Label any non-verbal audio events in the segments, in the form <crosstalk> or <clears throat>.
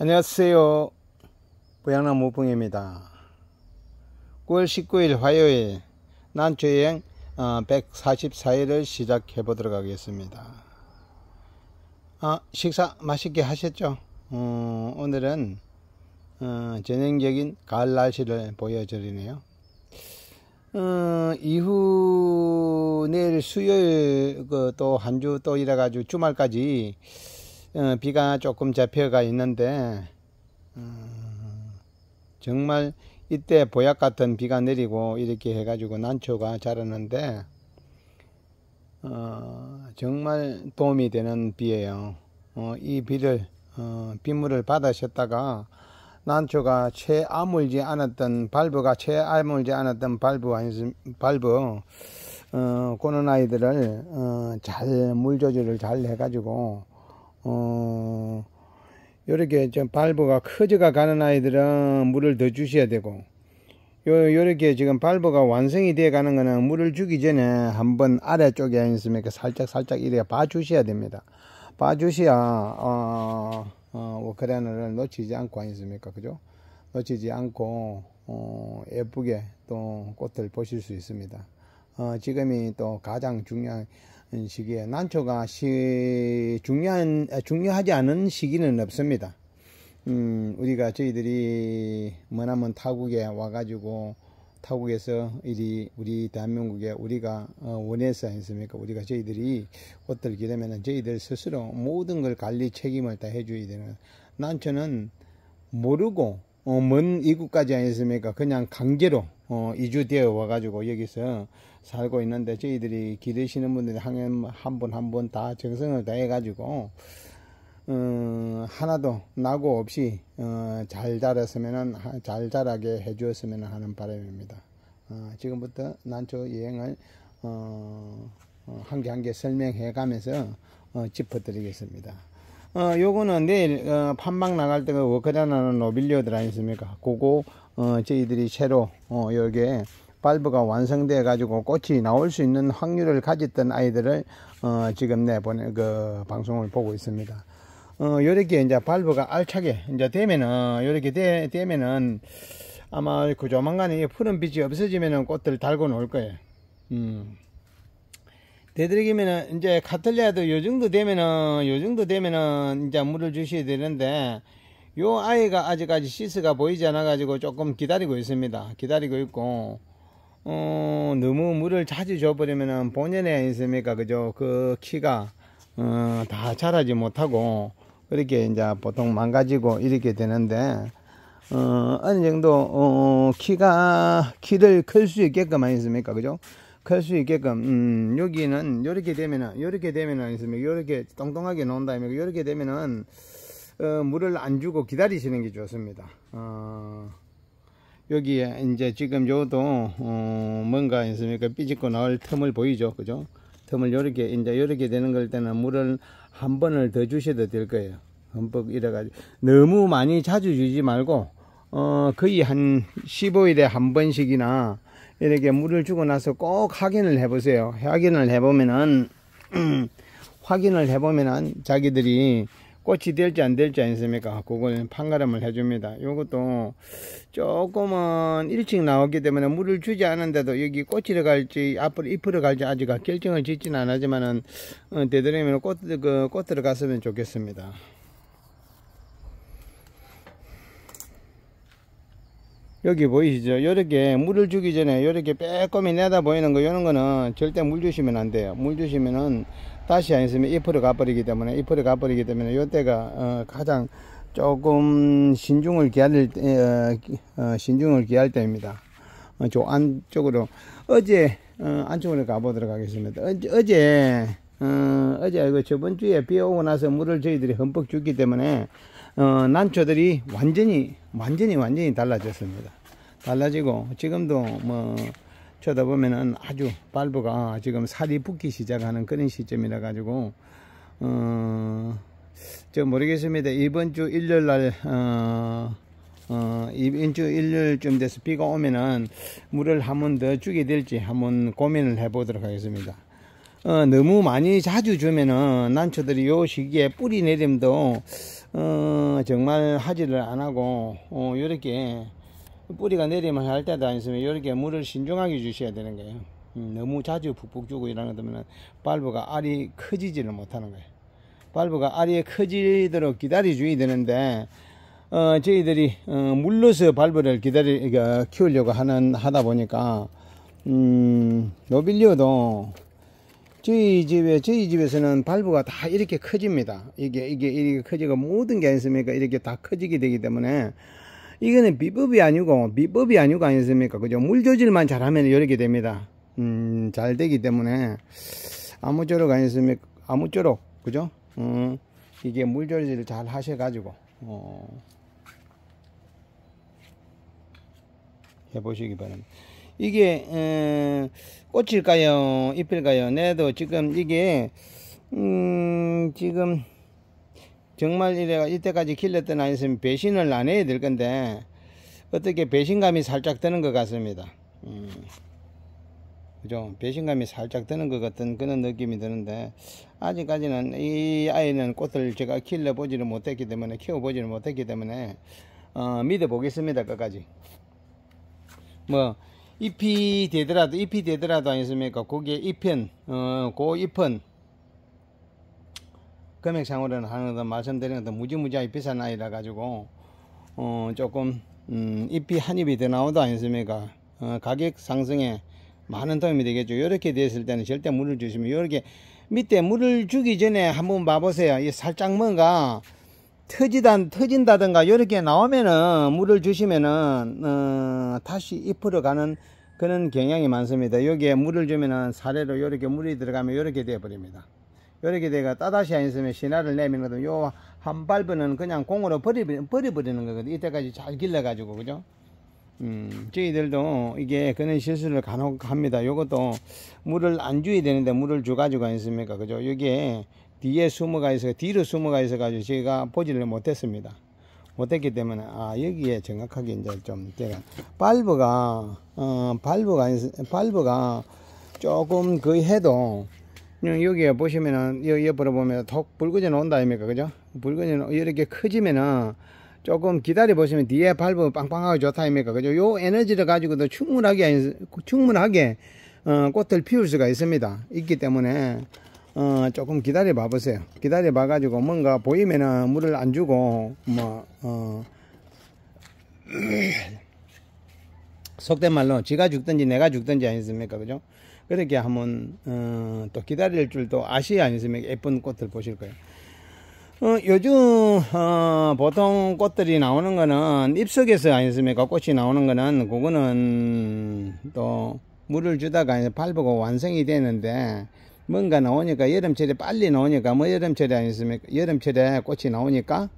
안녕하세요. 보양남 우풍입니다 9월 19일 화요일 난초여행 144일을 어, 시작해 보도록 하겠습니다. 아, 식사 맛있게 하셨죠? 어, 오늘은 어, 전형적인 가을 날씨를 보여드리네요. 어, 이후 내일 수요일 그또한 주또 일해가지고 주말까지 어, 비가 조금 잡혀가 있는데 어, 정말 이때 보약 같은 비가 내리고 이렇게 해가지고 난초가 자라는데 어, 정말 도움이 되는 비예요. 이 비를 어, 비물을 받으셨다가 난초가 채 아물지 않았던 발브가채 아물지 않았던 발부 발브 어, 고는 아이들을 어, 잘 물조절을 잘 해가지고 어, 요렇게 좀 발버가 커져가 가는 아이들은 물을 더 주셔야 되고 요, 요렇게 지금 발버가 완성이 되어 가는 거는 물을 주기 전에 한번 아래쪽에 있으니까 살짝 살짝 이래 봐 주셔야 됩니다. 봐 주셔야 어, 어, 워크라인을 뭐 놓치지 않고 아습니까 그죠? 놓치지 않고 어, 예쁘게 또 꽃을 보실 수 있습니다. 어, 지금이 또 가장 중요한 시기에 난초가 시, 중요한, 중요하지 않은 시기는 없습니다. 음, 우리가 저희들이 뭐나면 타국에 와가지고 타국에서 이리 우리 대한민국에 우리가 어, 원해서 했습니까? 우리가 저희들이 옷들 기르면 저희들 스스로 모든 걸 관리 책임을 다 해줘야 되는 난처는 모르고 어, 먼 이국까지 아니었습니까? 그냥 강제로 어, 이주되어 와가지고 여기서 살고 있는데 저희들이 기르시는 분들이 한분 한 분다 한분 정성을 다해 가지고 어, 하나도 나고 없이 어, 잘 자랐으면은 잘 자라게 해주었으면 하는 바람입니다. 어, 지금부터 난초 여행을 어, 어, 한개 한 개 설명해 가면서 어, 짚어드리겠습니다. 어, 요거는 내일 어, 판막 나갈 때그 워크다나는 노빌리오들 아니습니까? 그거 어, 저희들이 새로 어, 요게 발브가 완성되어 가지고 꽃이 나올 수 있는 확률을 가졌던 아이들을 어, 지금 내보내 그 방송을 보고 있습니다. 어, 요렇게 이제 발브가 알차게 이제 되면은 요렇게 되, 되면은 아마 그 조만간에 푸른 빛이 없어지면은 꽃들 달고 놀 거예요. 음. 되도록이면은 이제 카틀레아도 요 정도 되면은 요 정도 되면은 이제 물을 주셔야 되는데 요 아이가 아직까지 시스가 보이지 않아 가지고 조금 기다리고 있습니다. 기다리고 있고 어, 너무 물을 자주 줘버리면 본연에 아니습니까? 그죠? 그 키가, 어, 다 자라지 못하고, 그렇게 이제 보통 망가지고 이렇게 되는데, 어, 어느 정도, 어, 키가, 키를 클 수 있게끔 아니습니까? 그죠? 클 수 있게끔, 음, 여기는, 요렇게 되면은, 요렇게 되면은 아니습니까? 요렇게 똥똥하게 놓은다, 아닙니까? 요렇게 되면은, 어, 물을 안 주고 기다리시는 게 좋습니다. 어, 여기에 이제 지금 요도 어 뭔가 있습니까 삐집고 나올 틈을 보이죠 그죠 틈을 요렇게 이제 요렇게 되는 걸 때는 물을 한 번을 더 주셔도 될 거예요 흠뻑 이래 가지고 너무 많이 자주 주지 말고 어 거의 한 15일에 한 번씩이나 이렇게 물을 주고 나서 꼭 확인을 해 보세요 확인을 해 보면은 <clears throat> 확인을 해 보면은 자기들이 꽃이 될지 안 될지 아니습니까 그거는 판가름을 해줍니다 이것도 조금은 일찍 나오기 때문에 물을 주지 않은데도 여기 꽃이로 갈지 앞으로 잎으로 갈지 아직 결정을 짓진 않았지만은 어, 되도록이면 꽃, 그, 꽃으로 갔으면 좋겠습니다 여기 보이시죠? 요렇게 물을 주기 전에 요렇게 빼꼼히 내다 보이는 거, 요런 거는 절대 물 주시면 안 돼요. 물 주시면은 다시 안 있으면 잎으로 가버리기 때문에 잎으로 가버리기 때문에 이때가 어, 가장 조금 신중을 기할 어, 어, 신중을 기할 때입니다. 어, 저 안쪽으로 어제 어, 안쪽으로 가보도록 하겠습니다. 어제 어제 어, 어제 그 저번 주에 비 오고 나서 물을 저희들이 흠뻑 줬기 때문에 어, 난초들이 완전히 완전히 완전히 달라졌습니다. 달라지고 지금도 뭐 쳐다보면은 아주 발브가 지금 살이 붓기 시작하는 그런 시점이라 가지고 어, 저 모르겠습니다. 이번 주 일요일 날 어, 어, 이번 주 일요일쯤 돼서 비가 오면은 물을 한 번 더 주게 될지 한번 고민을 해보도록 하겠습니다. 어, 너무 많이 자주 주면은 난초들이 요 시기에 뿌리 내림도 어, 정말 하지를 안 하고 어, 이렇게 뿌리가 내리면 할 때도 아니으면 이렇게 물을 신중하게 주셔야 되는 거예요. 음, 너무 자주 푹푹 주고 이러는 거면 발브가 알이 커지지를 못하는 거예요. 발브가 알이 커지도록 기다려줘야 되는데 어, 저희들이 어, 물러서 발브를 기다리 어, 키우려고 하는 하다 보니까 음, 노빌리오도 저희 집에 저희 집에서는 발부가 다 이렇게 커집니다. 이게 이게 이렇게 커지고 모든 게 아니습니까? 이렇게 다 커지게 되기 때문에 이거는 비법이 아니고 비법이 아니고 아니겠습니까 그죠 물조질만 잘하면 이렇게 됩니다 음 잘 되기 때문에 아무쪼록 아니겠습니까 아무쪼록 그죠 음 이게 물 조절을 잘 하셔 가지고 어 해보시기 바랍니다 이게 에, 꽃일까요 잎일까요 내도 지금 이게 음 지금 정말 이래가 이때까지 길렀던 아이 있으면 배신을 안 해야 될 건데 어떻게 배신감이 살짝 드는 것 같습니다. 음. 그죠? 배신감이 살짝 드는 것 같은 그런 느낌이 드는데 아직까지는 이 아이는 꽃을 제가 길러보지는 못했기 때문에 키워보지는 못했기 때문에 어, 믿어보겠습니다 끝까지 뭐 잎이 되더라도 잎이 되더라도 아니습니까 거기에 잎은 어, 그 잎은 금액상으로는 하나도 말씀드리는 것 무지무지하게 비싼 아이라 가지고 어, 조금 음, 잎이 한 잎이 더 나오다 않습니까 어, 가격 상승에 많은 도움이 되겠죠 이렇게 됐을 때는 절대 물을 주시면 이렇게 밑에 물을 주기 전에 한번 봐보세요 이 살짝 뭔가 터지단 터진다든가 이렇게 나오면은 물을 주시면은 어, 다시 잎으로 가는 그런 경향이 많습니다 여기에 물을 주면은 사례로 이렇게 물이 들어가면 이렇게 되어 버립니다 요렇게 내가 따다시 안 있으면 신화를 내미거든. 요한 발부는 그냥 공으로 버리, 버리버리는 거거든. 이때까지 잘 길러가지고, 그죠? 음, 저희들도 이게 그런 실수를 간혹 합니다. 요것도 물을 안 줘야 되는데 물을 줘가지고 있습니까 그죠? 여기에 뒤에 숨어가 있어, 뒤로 숨어가 있어가지고 제가 보지를 못했습니다. 못했기 때문에, 아, 여기에 정확하게 이제 좀 제가, 발브가, 어, 발브가, 발브가 조금 그 해도 여기에 보시면은 여 옆으로 보면 턱 붉어져 나온다 아닙니까 그죠 붉어져 이렇게 커지면은 조금 기다려 보시면 뒤에 밟으면 빵빵하고 좋다 아닙니까 그죠 요 에너지를 가지고도 충분하게 충분하게 어, 꽃을 피울 수가 있습니다 있기 때문에 어, 조금 기다려 봐 보세요 기다려 봐 가지고 뭔가 보이면은 물을 안 주고 뭐 어, <clears throat> 속된 말로 지가 죽든지 내가 죽든지 아니습니까 그죠 그렇게 하면 어, 또 기다릴 줄도 아시지 않습니까 예쁜 꽃들 보실 거예요. 어, 요즘 어, 보통 꽃들이 나오는 거는 입속에서 아니습니까 꽃이 나오는 거는 그거는 또 물을 주다가 이제 밟고 완성이 되는데 뭔가 나오니까 여름철에 빨리 나오니까 뭐 여름철에 아니습니까 여름철에 꽃이 나오니까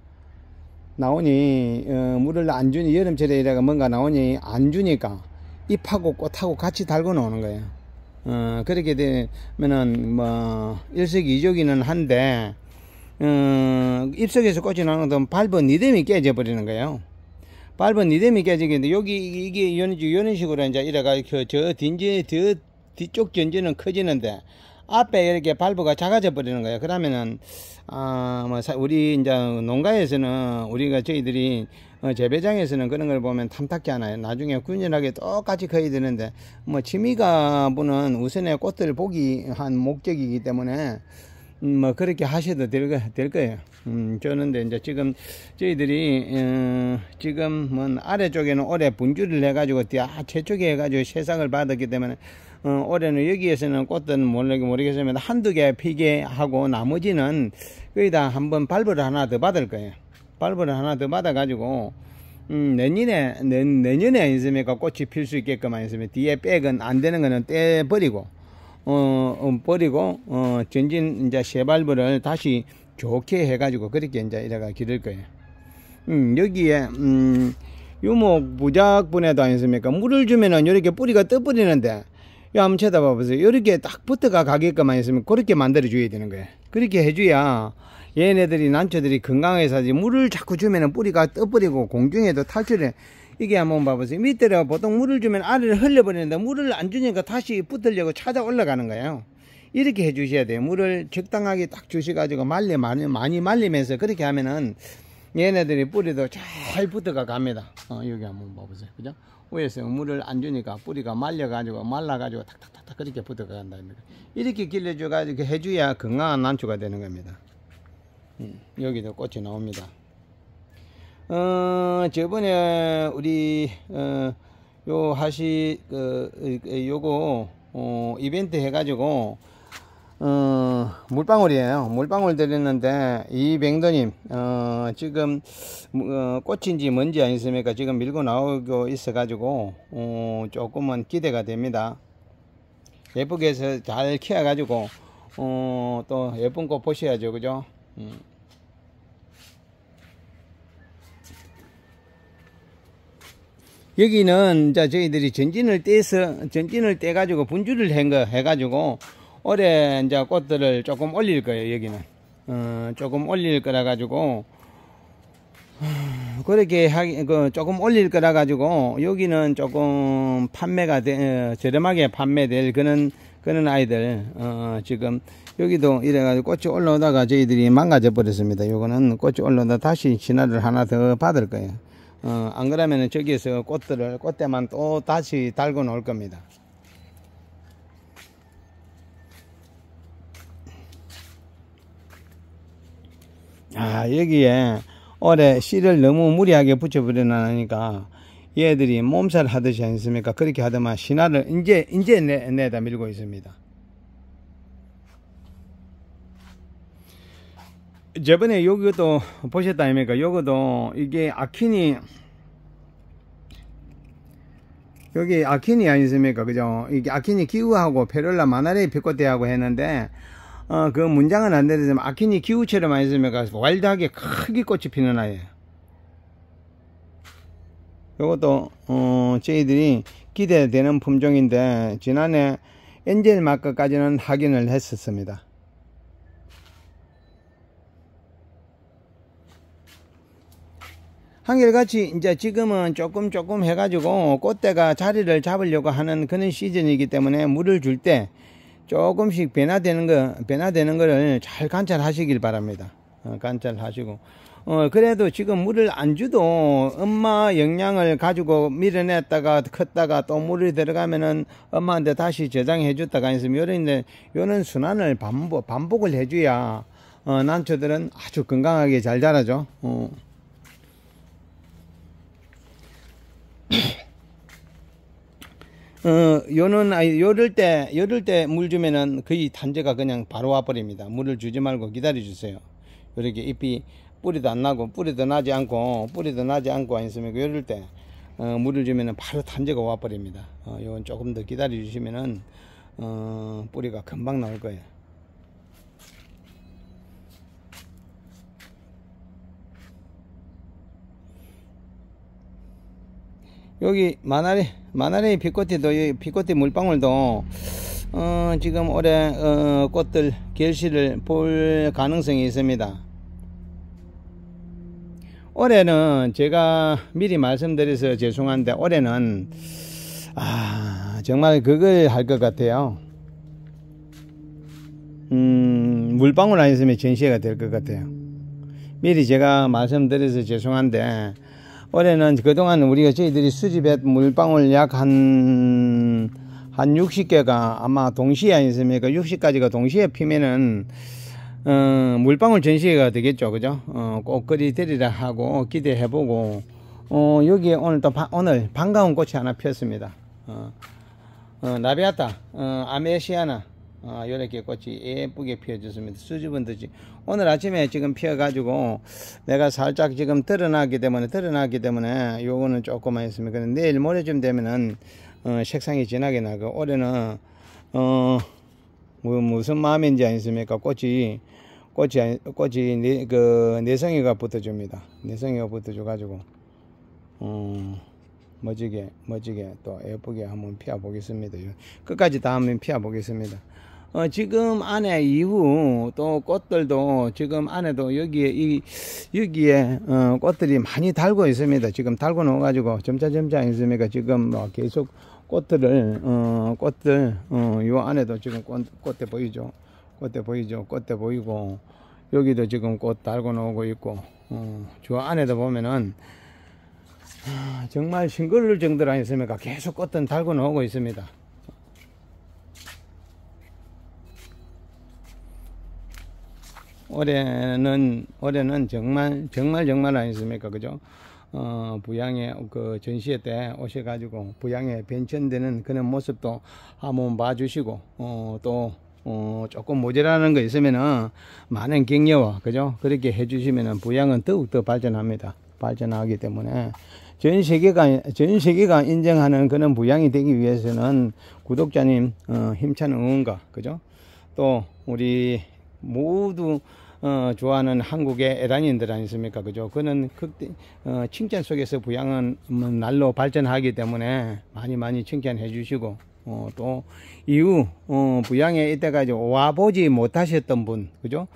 나오니 어, 물을 안 주니 여름철에 이래가 뭔가 나오니 안 주니까 잎하고 꽃하고 같이 달고 나오는 거예요 어, 그렇게 되면은 뭐 일석이조기는 한데 어, 입속에서 꽃이 나는 건 밟은 리듬이 깨져버리는 거예요. 밟은 리듬이 깨지는데 여기 이게 이런, 이런 식으로 이제 이래가지고 그 저 딘지 저 뒤쪽 전지는 커지는데 앞에 이렇게 발부가 작아져 버리는 거예요. 그러면은 아 뭐 우리 이제 농가에서는 우리가 저희들이 어, 재배장에서는 그런 걸 보면 탐탁지 않아요. 나중에 꾸준하게 똑같이 커야 되는데 뭐취미가 보는 우선에 꽃들 보기 한 목적이기 때문에 음, 뭐 그렇게 하셔도 될, 될 거예요. 음, 저는 이제 지금 저희들이 음, 어, 지금 뭐 아래쪽에는 올해 분주를 해가지고 아, 최초에 해가지고 세상을 받았기 때문에 어, 올해는 여기에서는 꽃은 모르겠, 모르겠지만 한두 개 피게 하고 나머지는 거의 다 한번 발부를 하나 더 받을 거예요. 발벌을 하나 더 받아가지고 음, 내년에 내, 내년에 있니습니까 꽃이 필 수 있게끔 아니습니 뒤에 백은 안 되는 거는 떼 버리고 어, 음, 버리고 어, 전진 이제 세발벌을 다시 좋게 해가지고 그렇게 이제 이래가 기를 거예요. 음, 여기에 음, 유목 부작분에도 있습니까 물을 주면은 이렇게 뿌리가 떠버리는데 요 한번 쳐다봐 보세요. 이렇게 딱 붙어가 가게끔 아니으면 그렇게 만들어 줘야 되는 거예요. 그렇게 해줘야 얘네들이 난초들이 건강해서 물을 자꾸 주면 뿌리가 떠버리고 공중에도 탈출해 이게 한번 봐보세요 밑에를 보통 물을 주면 아래를 흘려버리는데 물을 안 주니까 다시 붙으려고 찾아 올라가는 거예요 이렇게 해 주셔야 돼요 물을 적당하게 딱주셔 가지고 말리 많이, 많이 말리면서 그렇게 하면은 얘네들이 뿌리도 잘 붙어가 갑니다 어, 여기 한번 봐보세요 그죠 위에서 물을 안 주니까 뿌리가 말려가지고 말라가지고 탁탁탁탁 그렇게 붙어간다 이렇게 길러줘가지고 해줘야 건강한 난초가 되는 겁니다 음. 여기도 꽃이 나옵니다 어, 저번에 우리 어, 요 하시 그, 그 요거 어, 이벤트 해가지고 어, 물방울이에요. 물방울 드렸는데 이 뱅더님 어, 지금 어, 꽃인지 뭔지 아니습니까? 지금 밀고 나오고 있어가지고 어, 조금은 기대가 됩니다. 예쁘게 해서 잘 키워가지고 어, 또 예쁜 꽃 보셔야죠, 그죠? 음. 여기는 이 저희들이 전진을 떼서 전진을 떼 가지고 분주를 한거해 가지고 올해 이제 꽃들을 조금 올릴 거예요 여기는 어, 조금 올릴 거라 가지고 그렇게 하기 그 조금 올릴 거라 가지고 여기는 조금 판매가 되, 어, 저렴하게 판매될 그런 그런 아이들 어, 지금 여기도 이래 가지고 꽃이 올라오다가 저희들이 망가져 버렸습니다 요거는 꽃이 올라오다 다시 진화를 하나 더 받을 거예요 어, 안 그러면 저기에서 꽃들을 꽃대만 또 다시 달고 놓을 겁니다. 아 여기에 올해 씨를 너무 무리하게 붙여버려으니까 얘들이 몸살 하듯이 않습니까 그렇게 하더만 신화를 이제 이제 내다 밀고 있습니다. 저번에 요것도 보셨다 아닙니까 요것도 이게 아키니 여기 아키니 아니습니까 그죠 이게 아키니 기우하고 페롤라 마나레이 피코테하고 했는데 어그 문장은 안되지만 아키니 기우처럼 아니습니까 왈드하게 크게 꽃이 피는 아이예요 요것도 어 저희들이 기대되는 품종인데 지난해 엔젤 마크까지는 확인을 했었습니다 한결같이 이제 지금은 조금 조금 해가지고 꽃대가 자리를 잡으려고 하는 그런 시즌이기 때문에 물을 줄 때 조금씩 변화되는 거 변화되는 거를 잘 관찰하시길 바랍니다. 어, 관찰하시고 어, 그래도 지금 물을 안 주도 엄마 영양을 가지고 밀어냈다가 컸다가 또 물이 들어가면은 엄마한테 다시 저장해 줬다가 있으면 요런, 데 요런 순환을 반복, 반복을 해줘야, 어, 난초들은 아주 건강하게 잘 자라죠. 어. 어, 요는 아 요럴 때 요럴 때 물 주면은 거의 단재가 그냥 바로 와 버립니다. 물을 주지 말고 기다려 주세요. 이렇게 잎이 뿌리도 안 나고 뿌리도 나지 않고 뿌리도 나지 않고 안 있으면 그 요럴 때 어, 물을 주면은 바로 단재가와 버립니다. 어, 요건 조금 더 기다려 주시면은 어, 뿌리가 금방 나올 거예요. 여기 마나리 마나리 비꼬티도 이 비꼬티 물방울도 어, 지금 올해 어, 꽃들 결실을 볼 가능성이 있습니다. 올해는 제가 미리 말씀드려서 죄송한데 올해는 아 정말 그걸 할 것 같아요. 음, 물방울 안 있으면 전시회가 될 것 같아요. 미리 제가 말씀드려서 죄송한데 올해는 그동안 우리가 저희들이 수집했 물방울 약 한 한 60개가 아마 동시에 아니습니까? 60가지가 동시에 피면은 어, 물방울 전시회가 되겠죠, 그죠? 어, 꼭 그리 들이라 하고 기대해보고 어, 여기에 오늘 또 바, 오늘 반가운 꽃이 하나 피었습니다. 어, 어, 나비아타, 어, 아메시아나, 아, 요렇게 꽃이 예쁘게 피어졌습니다. 수줍은 듯이. 오늘 아침에 지금 피어가지고 내가 살짝 지금 드러나기 때문에, 드러나기 때문에 요거는 조금만 했습니다. 근데 내일 모레쯤 되면은, 어, 색상이 진하게 나고, 올해는, 어, 뭐, 무슨 마음인지 아니습니까? 꽃이, 꽃이, 꽃이, 네, 그, 내성이가 붙어줍니다. 내성이가 붙어줘가지고, 어, 멋지게, 멋지게 또 예쁘게 한번 피워보겠습니다. 끝까지 다 한번 피워보겠습니다. 어, 지금 안에 이후 또 꽃들도 지금 안에도 여기에 이 여기에 어, 꽃들이 많이 달고 있습니다. 지금 달고 놓아 가지고 점차 점차 있습니까 지금 뭐 계속 꽃들을 어, 꽃들 어, 요 안에도 지금 꽃, 꽃대 보이죠. 꽃대 보이죠. 꽃대 보이고 여기도 지금 꽃 달고 놓고 있고 어, 저 안에도 보면은 아, 정말 싱글러 정도로 아니습니까 계속 꽃은 달고 나오고 있습니다. 올해는 올해는 정말 정말 정말 아니습니까 그죠? 어, 부양의 그 전시회 때 오셔가지고 부양에 변천되는 그런 모습도 한번 봐주시고 어, 또 어, 조금 모자라는 거 있으면은 많은 격려와 그죠? 그렇게 해주시면은 부양은 더욱더 발전합니다. 발전하기 때문에 전 세계가 전 세계가 인정하는 그런 부양이 되기 위해서는 구독자님 어, 힘찬 응원과 그죠? 또 우리 모두 어, 좋아하는 한국의 애단인들 아니십니까? 그죠? 그는 그, 어, 칭찬 속에서 부양은 뭐 날로 발전하기 때문에 많이 많이 칭찬해 주시고, 어, 또, 이후, 어, 부양에 이때까지 와보지 못하셨던 분, 그죠?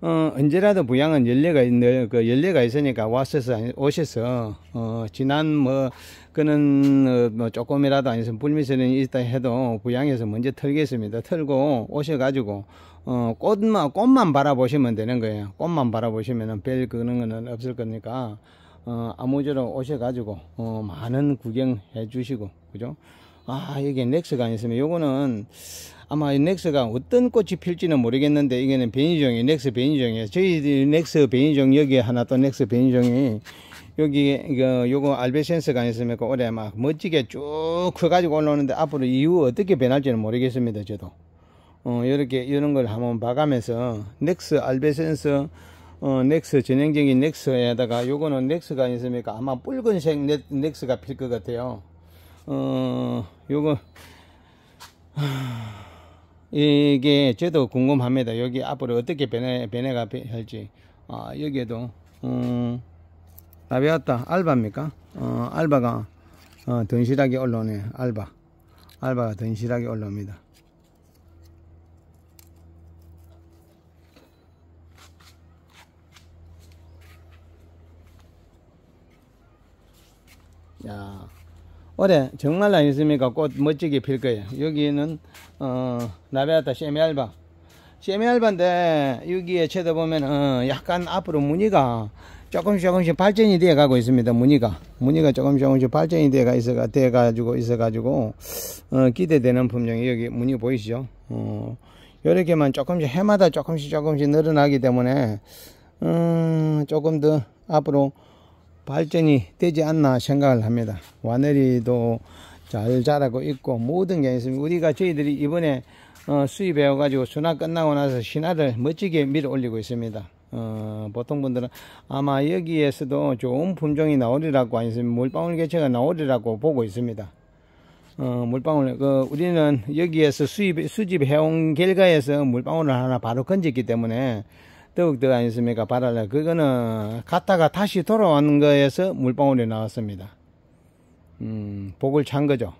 어, 언제라도 부양은 연례가, 있는 그 연례가 있으니까 왔어서, 오셔서, 어, 지난 뭐, 그는 어, 뭐 조금이라도 아니면 불미스러움이 있다 해도 부양해서 먼저 털겠습니다. 털고 오셔가지고 어, 꽃만 꽃만 바라보시면 되는 거예요. 꽃만 바라보시면은 별 그런 거는 없을 거니까 어, 아무쪼록 오셔가지고 어, 많은 구경해 주시고 그죠? 아 이게 넥스가 있으면 요거는 아마 이 넥스가 어떤 꽃이 필지는 모르겠는데 이게는 베니종이 넥스 베니종이에요 저희 넥스 베니종 여기에 하나 또 넥스 베니종이 여기 이거 그, 요거 알베센스가 아니으면 그 올해 막 멋지게 쭉 커가지고 올라오는데 앞으로 이후 어떻게 변할지는 모르겠습니다 저도 어 이렇게 이런 걸 한번 봐가면서 넥스 알베센스 어 넥스 전형적인 넥스에다가 요거는 넥스가 있습니까 아마 붉은색 넥스가 필 것 같아요 어 요거 이게 저도 궁금합니다 여기 앞으로 어떻게 변해 변해가 할지 아 여기에도 음다 배웠다. 알바입니까? 어, 알바가 어, 던실하게 올라오네. 알바. 알바가 던실하게 올라옵니다. 야, 올해 정말 안 있습니까? 꽃 멋지게 필 거예요. 여기는 어, 나베아타 세미알바 세미알반데 여기에 쳐다보면 어, 약간 앞으로 무늬가 조금씩 조금씩 발전이 되어 가고 있습니다 무늬가 무늬가 조금씩 조금씩 발전이 되어가 있어 가지고 있어 가지고 어, 기대되는 품종이 여기 무늬 보이시죠 어, 이렇게만 조금씩 해마다 조금씩 조금씩 늘어나기 때문에 음, 조금 더 앞으로 발전이 되지 않나 생각을 합니다 와늘이도잘 자라고 있고 모든 게 있습니다 우리가 저희들이 이번에 어, 수입해가지고 수납 끝나고 나서 신화를 멋지게 밀어 올리고 있습니다. 어, 보통 분들은 아마 여기에서도 좋은 품종이 나오리라고 아니면 물방울 개체가 나오리라고 보고 있습니다. 어, 물방울, 그, 우리는 여기에서 수입, 수집해온 결과에서 물방울을 하나 바로 건졌기 때문에 더욱더 아니습니까? 바랄라. 그거는 갔다가 다시 돌아온 거에서 물방울이 나왔습니다. 음, 복을 찬 거죠.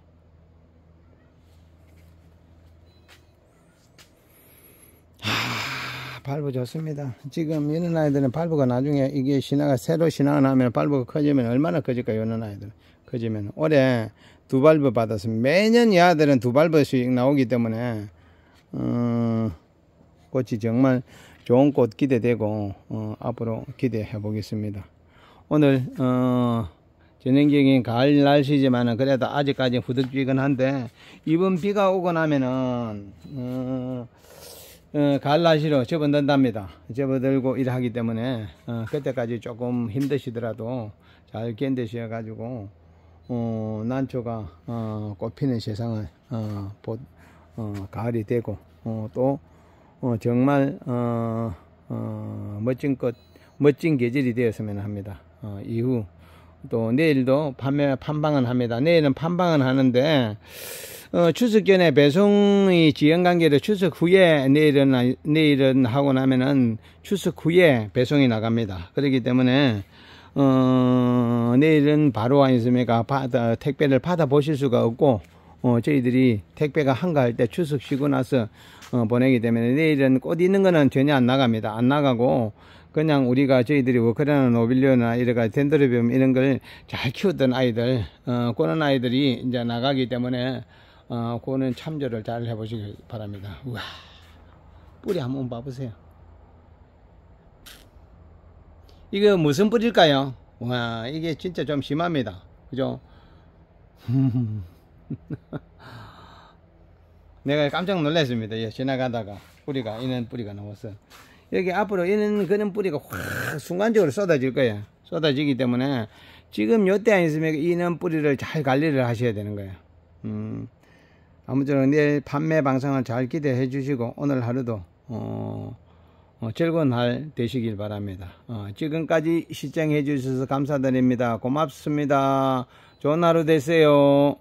발부 좋습니다. 지금 이런 아이들은 발부가 나중에 이게 신화가 새로 신화가 나면 발부가 커지면 얼마나 커질까요? 이런 아이들 커지면 올해 두 발부 받아서 았 매년 이 아들은 두 발부씩 나오기 때문에 어, 꽃이 정말 좋은 꽃 기대되고 어, 앞으로 기대해 보겠습니다. 오늘 어, 전형적인 가을 날씨지만 은 그래도 아직까지 후덥지근한데 이번 비가 오고 나면은 어, 어, 갈라시로 접어든답니다. 접어들고 일하기 때문에 어, 그때까지 조금 힘드시더라도 잘 견디셔 가지고 어, 난초가 어, 꽃피는 세상을 어, 보, 어, 가을이 되고 어, 또 어, 정말 어, 어, 멋진 것 멋진 계절이 되었으면 합니다. 어, 이후 또 내일도 밤에 판방은 합니다. 내일은 판방은 하는데 어, 추석 전에 배송이 지연 관계로 추석 후에 내일은 내일은 하고 나면은 추석 후에 배송이 나갑니다. 그렇기 때문에 어, 내일은 바로 와있습니까 받아, 택배를 받아 보실 수가 없고 어, 저희들이 택배가 한가할 때 추석 쉬고 나서 어, 보내기 때문에 내일은 꽃 있는 거는 전혀 안 나갑니다. 안 나가고 그냥 우리가 저희들이 워크라나 노빌리오나 이래가 덴드로비움 이런 걸 잘키우던 아이들 어, 그런 아이들이 이제 나가기 때문에 어, 그거는 참조를 잘 해보시기 바랍니다. 우와, 뿌리 한번 봐보세요. 이거 무슨 뿌릴까요? 와, 이게 진짜 좀 심합니다. 그죠? <laughs> 내가 깜짝 놀랐습니다. 예, 지나가다가 뿌리가 있는 뿌리가 나왔어. 여기 앞으로 있는 그런 뿌리가 확 순간적으로 쏟아질 거예요. 쏟아지기 때문에 지금 요때 안 있으면 이는 뿌리를 잘 관리를 하셔야 되는 거예요. 음. 아무쪼록 내일 판매 방송을 잘 기대해 주시고 오늘 하루도 어, 어, 즐거운 날 되시길 바랍니다. 어, 지금까지 시청해 주셔서 감사드립니다. 고맙습니다. 좋은 하루 되세요.